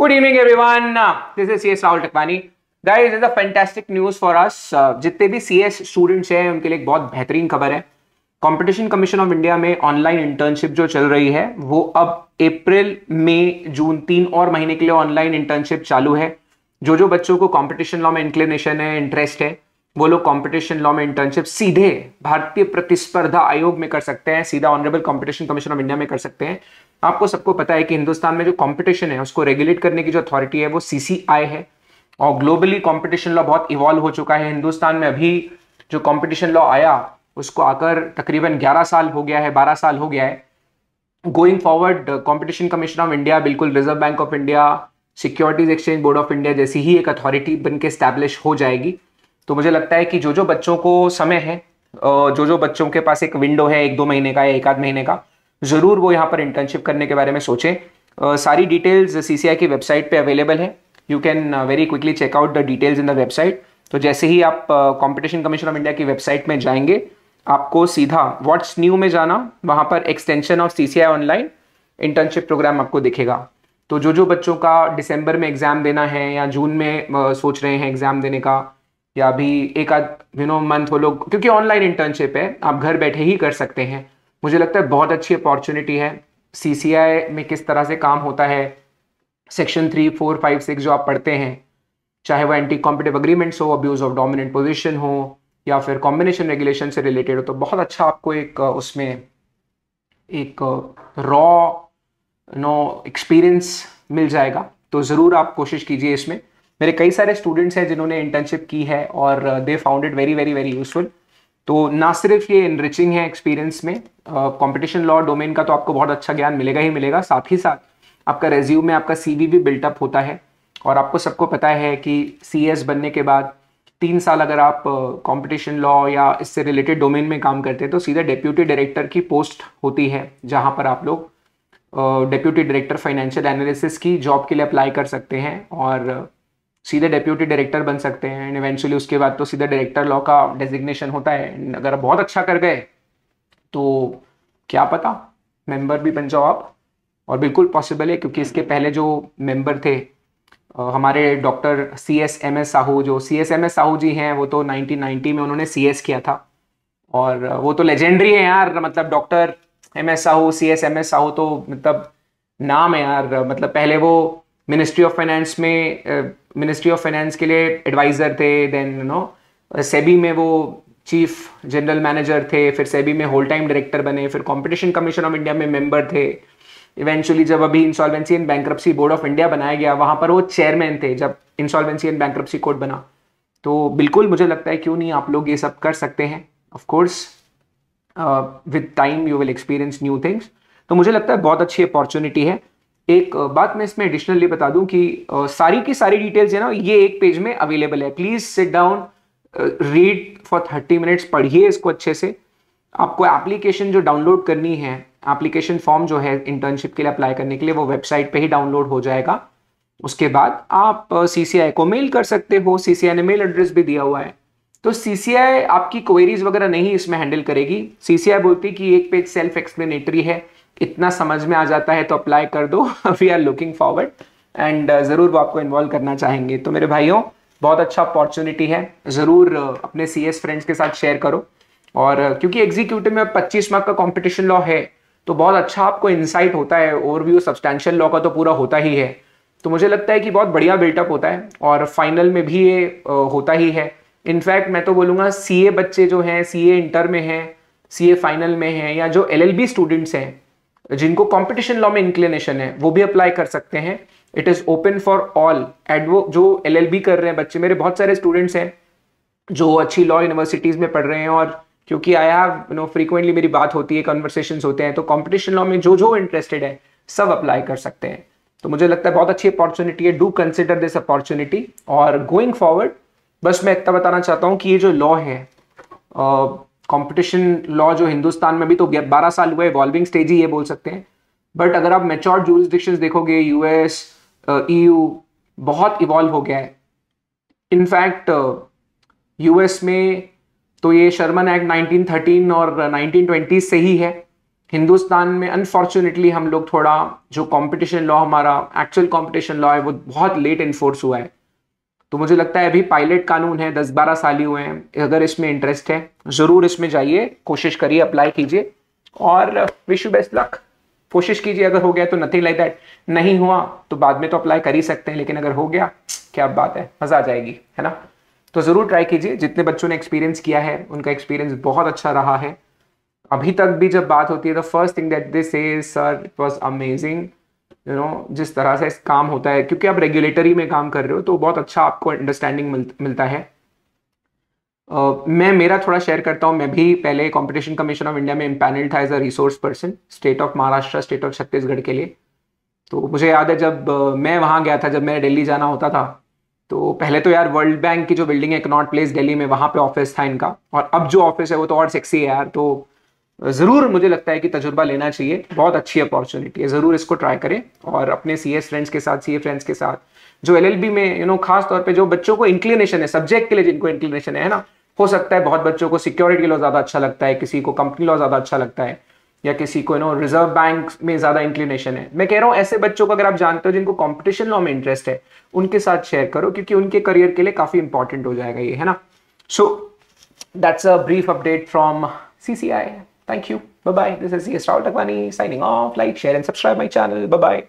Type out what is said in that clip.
Good evening everyone this is CS Rahul Takwani Guys, is a fantastic news for us जितने भी CS students हैं उनके लिए एक बहुत बेहतरीन खबर है कंपटीशन कमीशन ऑफ इंडिया में ऑनलाइन इंटर्नशिप जो चल रही है वो अब अप्रैल मई जून तीन और महीने के लिए ऑनलाइन इंटर्नशिप चालू है जो जो बच्चों को कंपटीशन लॉ में इंक्लिनेशन है इंटरेस्ट है वो लोग कंपटीशन लॉ में इंटर्नशिप सीधे भारतीय प्रतिस्पर्धा आयोग में कर सकते हैं सीधा honourable competition commission of India में कर सकते हैं आपको सबको पता है कि हिंदुस्तान में जो कंपटीशन है उसको रेगुलेट करने की जो अथॉरिटी है वो सीसीआई है और ग्लोबली कंपटीशन लॉ बहुत इवॉल्व हो चुका है हिंदुस्तान में अभी जो कंपटीशन लॉ आया उसको आकर तकरीबन 11 साल हो गया है 12 साल हो गया है going forward competition commission of India बिल्कुल reserve bank of India securities exchange board of India जैसी ही एक अथॉरिटी बन के स्टैब्लिश हो जाएगी तो मुझे लगता है कि जो जो बच्चों को समय है जो जो बच्चों के पास एक विंडो है एक दो महीने का या एक आध महीने का ज़रूर वो यहाँ पर इंटर्नशिप करने के बारे में सोचें सारी डिटेल्स सी की वेबसाइट पर अवेलेबल है you can very quickly check out the details in the website तो जैसे ही आप कॉम्पिटिशन कमीशन ऑफ इंडिया की वेबसाइट में जाएंगे आपको सीधा व्हाट्स न्यू में जाना वहाँ पर extension of C online internship program आपको दिखेगा तो जो जो बच्चों का दिसंबर में एग्ज़ाम देना है या जून में सोच रहे हैं एग्ज़ाम देने का या अभी एक आध यू नो मंथ वो लोग क्योंकि ऑनलाइन इंटर्नशिप है आप घर बैठे ही कर सकते हैं मुझे लगता है बहुत अच्छी अपॉर्चुनिटी है सी में किस तरह से काम होता है section three four five six जो आप पढ़ते हैं चाहे वह एंटी कॉम्पिटिव अग्रीमेंट्स हो अब्यूज ऑफ डोमिनेंट पोजिशन हो या फिर कॉम्बिनेशन रेगुलेशन से रिलेटेड हो तो बहुत अच्छा आपको एक उसमें एक रॉ नो एक्सपीरियंस मिल जाएगा तो ज़रूर आप कोशिश कीजिए इसमें मेरे कई सारे स्टूडेंट्स हैं जिन्होंने इंटर्नशिप की है और they found it very very very useful तो ना सिर्फ ये इनरिचिंग है एक्सपीरियंस में कंपटीशन लॉ डोमेन का तो आपको बहुत अच्छा ज्ञान मिलेगा ही मिलेगा साथ ही साथ आपका रेज्यूम में आपका सीवी भी बिल्टअप होता है और आपको सबको पता है कि सीएस बनने के बाद तीन साल अगर आप कंपटीशन लॉ या इससे रिलेटेड डोमेन में काम करते हैं तो सीधे डेप्यूटी डायरेक्टर की पोस्ट होती है जहां पर आप लोग डेप्यूटी डायरेक्टर फाइनेंशियल एनालिसिस की जॉब के लिए अप्लाई कर सकते हैं और सीधे डेप्यूटी डायरेक्टर बन सकते हैं एंड इवेंचुअली उसके बाद तो सीधे डायरेक्टर लॉ का डेजिग्नेशन होता है अगर आप बहुत अच्छा कर गए तो क्या पता मेंबर भी बन जाओ आप और बिल्कुल पॉसिबल है क्योंकि इसके पहले जो मेंबर थे हमारे doctor C S M S Sahu जो C S M S Sahu ji हैं वो तो 1990 में उन्होंने सी एस किया था और वो तो लेजेंडरी है यार मतलब doctor M S Sahu C S M S Sahu तो मतलब नाम है यार मतलब पहले वो मिनिस्ट्री ऑफ फाइनेंस में मिनिस्ट्री ऑफ फाइनेंस के लिए एडवाइज़र थे देन यू नो सेबी में वो चीफ जनरल मैनेजर थे फिर सेबी में होल टाइम डायरेक्टर बने फिर कंपटीशन कमीशन ऑफ इंडिया में मेंबर थे इवेंचुअली जब अभी insolvency and bankruptcy board of India बनाया गया वहाँ पर वो चेयरमैन थे जब इंसॉल्वेंसी एंड बैंक्रप्सी कोड बना तो बिल्कुल मुझे लगता है क्यों नहीं आप लोग ये सब कर सकते हैं of course with time you will experience new things तो मुझे लगता है बहुत अच्छी अपॉर्चुनिटी है एक बात मैं इसमें एडिशनली बता दूं कि सारी की सारी डिटेल्स है ना ये एक पेज में अवेलेबल है please sit down read for thirty minutes पढ़िए इसको अच्छे से आपको एप्लीकेशन जो डाउनलोड करनी है एप्लीकेशन फॉर्म जो है इंटर्नशिप के लिए अप्लाई करने के लिए वो वेबसाइट पे ही डाउनलोड हो जाएगा उसके बाद आप सी को मेल कर सकते हो सी ने मेल एड्रेस भी दिया हुआ है तो सी आपकी क्वेरीज वगैरह नहीं इसमें हैंडल करेगी सी बोलती कि एक पेज सेल्फ एक्सप्लेनेटरी है इतना समझ में आ जाता है तो अप्लाई कर दो we are looking forward and ज़रूर वो आपको इन्वॉल्व करना चाहेंगे तो मेरे भाइयों बहुत अच्छा अपॉर्चुनिटी है ज़रूर uh, अपने सी एस फ्रेंड्स के साथ शेयर करो और uh, क्योंकि एग्जीक्यूटिव में पच्चीस मार्क का कॉम्पिटिशन लॉ है तो बहुत अच्छा आपको इंसाइट होता है ओवरव्यू सब्सटैंशियल लॉ का तो पूरा होता ही है तो मुझे लगता है कि बहुत बढ़िया बिल्टअप होता है और फाइनल में भी ये uh, होता ही है इनफैक्ट मैं तो बोलूँगा सी बच्चे जो हैं सी इंटर में हैं सी फाइनल में हैं या जो एल स्टूडेंट्स हैं जिनको कंपटीशन लॉ में इंक्लिनेशन है वो भी अप्लाई कर सकते हैं it is open for all एडवो जो बी कर रहे हैं बच्चे मेरे बहुत सारे स्टूडेंट्स हैं जो अच्छी लॉ यूनिवर्सिटीज़ में पढ़ रहे हैं और क्योंकि आई हैव नो फ्रीक्वेंटली मेरी बात होती है कन्वर्सेशन होते हैं तो कॉम्पिटिशन लॉ में जो जो इंटरेस्टेड है सब अप्लाई कर सकते हैं तो मुझे लगता है बहुत अच्छी अपॉर्चुनिटी है डू कंसिडर दिस अपॉर्चुनिटी और गोइंग फॉरवर्ड बस मैं इतना बताना चाहता हूँ कि ये जो लॉ है कंपटीशन लॉ जो हिंदुस्तान में भी तो बारह साल हुआ इवॉल्विंग स्टेज ही ये बोल सकते हैं बट अगर आप मेच्योर जूरिस्डिक्शंस देखोगे यूएस ईयू uh, e बहुत इवॉल्व हो गया है इनफैक्ट यूएस uh, में तो ये शर्मन एक्ट 1913 और 1920 uh, से ही है हिंदुस्तान में अनफॉर्चुनेटली हम लोग थोड़ा जो कंपटीशन लॉ हमारा एक्चुअल कंपटीशन लॉ है वो बहुत लेट इन्फोर्स हुआ है तो मुझे लगता है अभी पायलट कानून है दस बारह साल ही हुए हैं अगर इसमें इंटरेस्ट है ज़रूर इसमें जाइए कोशिश करिए अप्लाई कीजिए और विश यू बेस्ट लक कोशिश कीजिए अगर हो गया तो नथिंग लाइक दैट नहीं हुआ तो बाद में तो अप्लाई कर ही सकते हैं लेकिन अगर हो गया क्या बात है मज़ा आ जाएगी है ना तो ज़रूर ट्राई कीजिए जितने बच्चों ने एक्सपीरियंस किया है उनका एक्सपीरियंस बहुत अच्छा रहा है अभी तक भी जब बात होती है the first thing that this is sir it was amazing you know जिस तरह से काम होता है क्योंकि आप रेगुलेटरी में काम कर रहे हो तो बहुत अच्छा आपको अंडरस्टैंडिंग मिल, मिलता है Uh, मैं मेरा थोड़ा शेयर करता हूँ मैं भी पहले कॉम्पिटिशन कमीशन ऑफ इंडिया में इम्पैनल था as a resource person state of Maharashtra state of Chhattisgarh के लिए तो मुझे याद है जब मैं वहाँ गया था जब मैं दिल्ली जाना होता था तो पहले तो यार वर्ल्ड बैंक की जो बिल्डिंग है इकनॉट प्लेस दिल्ली में वहाँ पे ऑफिस था इनका और अब जो ऑफिस है वो तो और सेक्सी है यार तो ज़रूर मुझे लगता है कि तजुर्बा लेना चाहिए बहुत अच्छी अपॉर्चुनिटी है ज़रूर इसको ट्राई करें और अपने सी फ्रेंड्स के साथ सी फ्रेंड्स के साथ जो एल एल बी में यू नो खास तौर पे जो बच्चों को इंक्लिनेशन है सब्जेक्ट के लिए जिनको इंक्लिनेशन है ना हो सकता है बहुत बच्चों को सिक्योरिटी लॉ ज़्यादा अच्छा लगता है किसी को कंपनी लॉ ज़्यादा अच्छा लगता है या किसी को यू नो रिजर्व बैंक में ज़्यादा इंक्लिनेशन है मैं कह रहा हूँ ऐसे बच्चों को अगर आप जानते हो जिनको कॉम्पिटिशन लॉ में इंटरेस्ट है उनके साथ शेयर करो क्योंकि उनके करियर के लिए काफ़ी इंपॉर्टेंट हो जाएगा ये है ना so that's a brief update from C C I Thank you. Bye bye. This is Yasral Raul Takwani signing off. Like, share, and subscribe my channel. Bye bye.